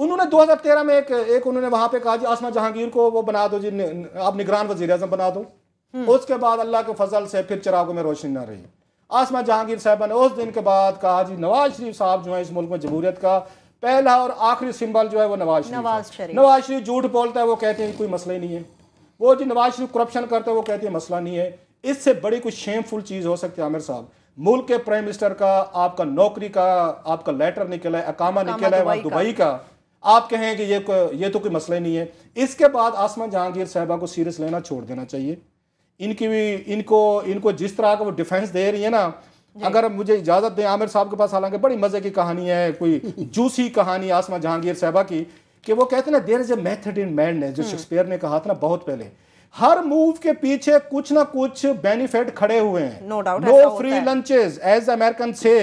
उन्होंने 2013 में एक एक उन्होंने वहां पे कहा जी आसमा जहांगीर को वो बना दो जी आप निगरान वजीर अजम बना दो हम्म। उसके बाद अल्लाह के फजल से फिर चिरागों में रोशनी ना रही आसमा जहांगीर साहबा ने उस दिन के बाद कहा जी नवाज शरीफ साहब जो है इस मुल्क में जमहूरियत का पहला और आखिरी सिंबल जो है वो नवाज शरीफ नवाज शरीफ नवाज शरीफ झूठ बोलता है वो कहते हैं कोई मसला ही नहीं है वो जी नवाज शरीफ करप्शन करते हैं वो कहते हैं मसला नहीं है इससे बड़ी कुछ शेमफुल चीज़ हो सकती है आमिर साहब मुल्क के प्राइम मिनिस्टर का आपका नौकरी का आपका लेटर निकला है अकामा निकला है वहाँ दुबई का आप कहें कि ये ये तो कोई मसला ही नहीं है इसके बाद आसमान जहांगीर साहबा को सीरियस लेना छोड़ देना चाहिए इनकी भी इनको इनको जिस तरह का वो डिफेंस दे रही है ना अगर मुझे इजाज़त दें आमिर साहब के पास हालांकि बड़ी मज़े की कहानी है कोई जूसी कहानी आसमा जहांगीर साहबा की कि वो कहते ना there is a method in man जो हम्म। शेक्सपियर ने कहा था ना बहुत पहले हर मूव के पीछे कुछ ना कुछ बेनिफिट खड़े हुए हैं no doubt no free lunches as American से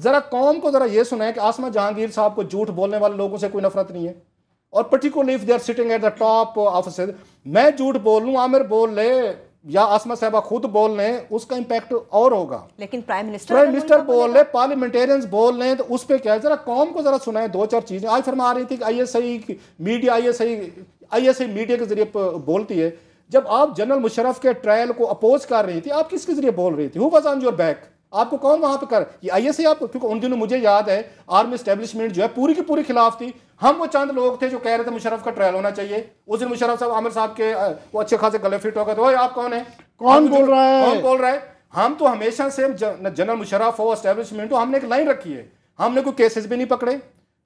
ज़रा कौम को ज़रा ये है कि आसमा जहांगीर साहब को झूठ बोलने वाले लोगों से कोई नफरत नहीं है और particularly if they are sitting at the top office मैं झूठ बोल लूँ आमिर बोल ले या आसमा साहबा खुद बोल लें उसका इम्पैक्ट और होगा लेकिन प्राइम मिनिस्टर प्राइम मिनिस्टर बोल तो- ले पार्लियामेंटेरियंस बोल लें तो उस पर क्या है जरा कौम को जरा सुनाए दो चार चीज़ें आज फरमा रही थी कि I S I media I S I I S I media के जरिए बोलती है जब आप जनरल मुशरफ के ट्रायल को अपोज कर रही थी आप किसके जरिए बोल रही थी who was on your back आपको कौन वहां पर कर ये आई एस आपको क्योंकि उन दिनों मुझे याद है आर्मी स्टैब्लिशमेंट जो है पूरी की पूरी खिलाफ थी हम वो चंद लोग थे जो कह रहे थे मुशरफ का ट्रायल होना चाहिए उस दिन मुशरफ साहब आमिर साहब के वो अच्छे खासे गले फिट हो गए थे आप कौन है कौन बोल रहा है कौन बोल रहा है हम तो हमेशा से जनरल मुशरफ हो स्टैब्लिशमेंट हो हमने एक लाइन रखी है हमने कोई केसेस भी नहीं पकड़े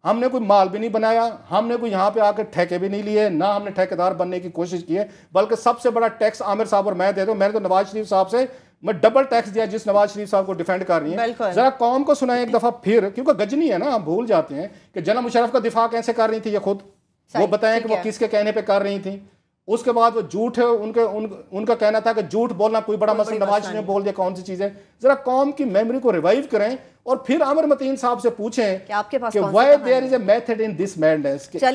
हमने कोई माल भी नहीं बनाया हमने कोई यहाँ पे आकर ठेके भी नहीं लिए ना हमने ठेकेदार बनने की कोशिश की है बल्कि सबसे बड़ा टैक्स आमिर साहब और मैं दे दो मैंने तो नवाज शरीफ साहब से मैं डबल टैक्स दिया जिस नवाज शरीफ साहब को डिफेंड कर रही है जरा कौम को सुनाए एक दफा फिर क्योंकि गजनी है ना हम भूल जाते हैं कि जना मुशरफ का दिफा कैसे कर रही थी ये खुद वो बताएं कि वो किसके कहने पे कर रही थी उसके बाद वो झूठ है उनके उन, उनका कहना था कि झूठ बोलना कोई बड़ा मसला नवाज ने बोल दिया कौन सी चीजें जरा कौम की मेमोरी को रिवाइव करें और फिर अमर मतीन साहब से पूछें कि आपके पास why there is a in this madness